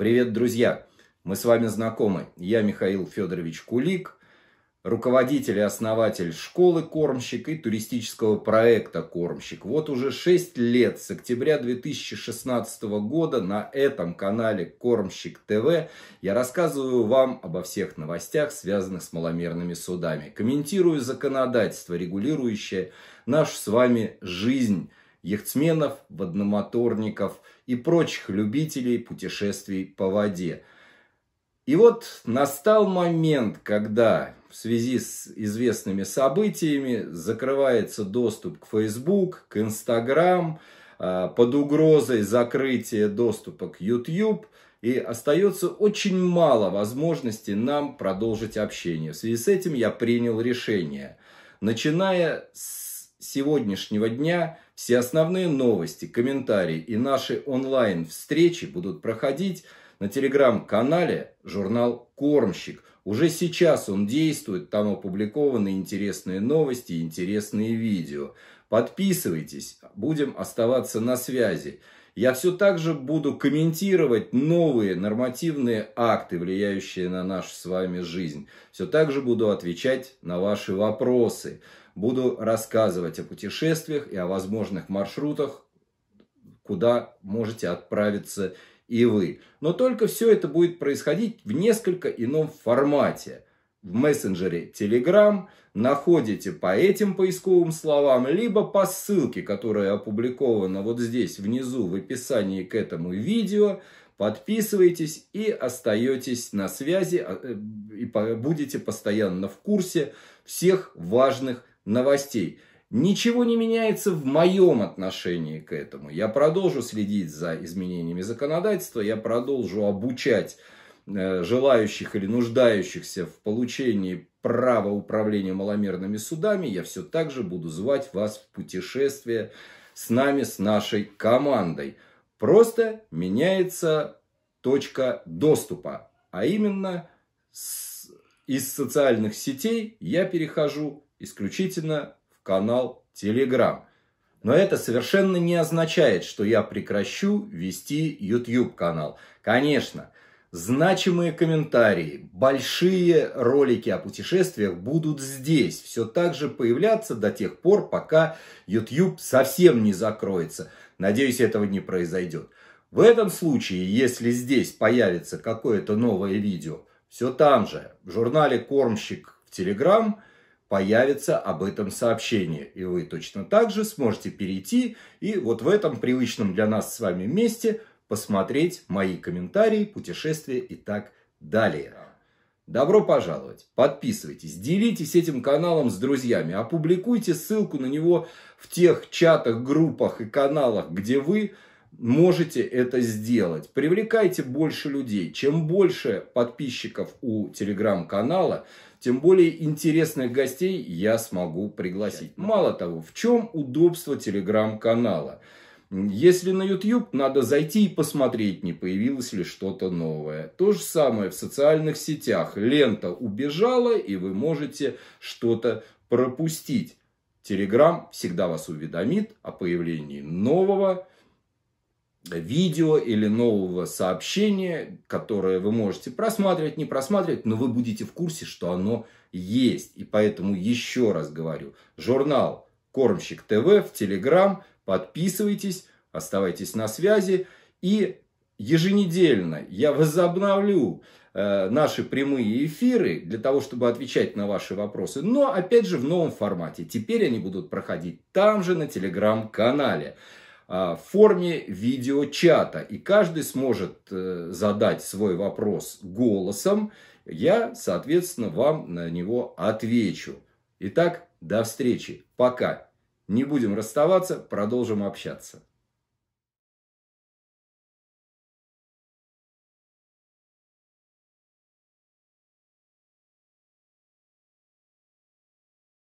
Привет, друзья! Мы с вами знакомы. Я Михаил Федорович Кулик, руководитель и основатель школы «Кормщик» и туристического проекта «Кормщик». Вот уже 6 лет с октября 2016 года на этом канале «Кормщик ТВ» я рассказываю вам обо всех новостях, связанных с маломерными судами. Комментирую законодательство, регулирующее нашу с вами жизнь яхтсменов, водномоторников и прочих любителей путешествий по воде. И вот настал момент, когда в связи с известными событиями закрывается доступ к Facebook, к Instagram, а, под угрозой закрытия доступа к YouTube, и остается очень мало возможностей нам продолжить общение. В связи с этим я принял решение. Начиная с сегодняшнего дня все основные новости, комментарии и наши онлайн-встречи будут проходить на телеграм-канале журнал «Кормщик». Уже сейчас он действует, там опубликованы интересные новости, интересные видео. Подписывайтесь, будем оставаться на связи. Я все так же буду комментировать новые нормативные акты, влияющие на нашу с вами жизнь. Все так же буду отвечать на ваши вопросы буду рассказывать о путешествиях и о возможных маршрутах, куда можете отправиться и вы. Но только все это будет происходить в несколько ином формате. В мессенджере Telegram находите по этим поисковым словам, либо по ссылке, которая опубликована вот здесь внизу в описании к этому видео. Подписывайтесь и остаетесь на связи, а, э, и будете постоянно в курсе всех важных новостей. Ничего не меняется в моем отношении к этому. Я продолжу следить за изменениями законодательства, я продолжу обучать э, желающих или нуждающихся в получении права управления маломерными судами, я все так же буду звать вас в путешествие с нами, с нашей командой. Просто меняется точка доступа, а именно с, из социальных сетей я перехожу исключительно в канал Telegram. Но это совершенно не означает, что я прекращу вести YouTube канал. Конечно, значимые комментарии, большие ролики о путешествиях будут здесь. Все так же появляться до тех пор, пока YouTube совсем не закроется. Надеюсь, этого не произойдет. В этом случае, если здесь появится какое-то новое видео, все там же, в журнале «Кормщик» в Телеграм – появится об этом сообщение. И вы точно так же сможете перейти и вот в этом привычном для нас с вами месте посмотреть мои комментарии, путешествия и так далее. Добро пожаловать! Подписывайтесь, делитесь этим каналом с друзьями, опубликуйте ссылку на него в тех чатах, группах и каналах, где вы можете это сделать. Привлекайте больше людей. Чем больше подписчиков у телеграм-канала, тем более интересных гостей я смогу пригласить. Мало того, в чем удобство телеграм-канала? Если на YouTube, надо зайти и посмотреть, не появилось ли что-то новое. То же самое в социальных сетях. Лента убежала, и вы можете что-то пропустить. Телеграм всегда вас уведомит о появлении нового видео или нового сообщения, которое вы можете просматривать, не просматривать, но вы будете в курсе, что оно есть. И поэтому еще раз говорю, журнал Кормщик ТВ в Телеграм, подписывайтесь, оставайтесь на связи и еженедельно я возобновлю э, наши прямые эфиры для того, чтобы отвечать на ваши вопросы. Но опять же в новом формате. Теперь они будут проходить там же на телеграм-канале. А, в форме видеочата. И каждый сможет э, задать свой вопрос голосом. Я, соответственно, вам на него отвечу. Итак, до встречи. Пока. Не будем расставаться, продолжим общаться.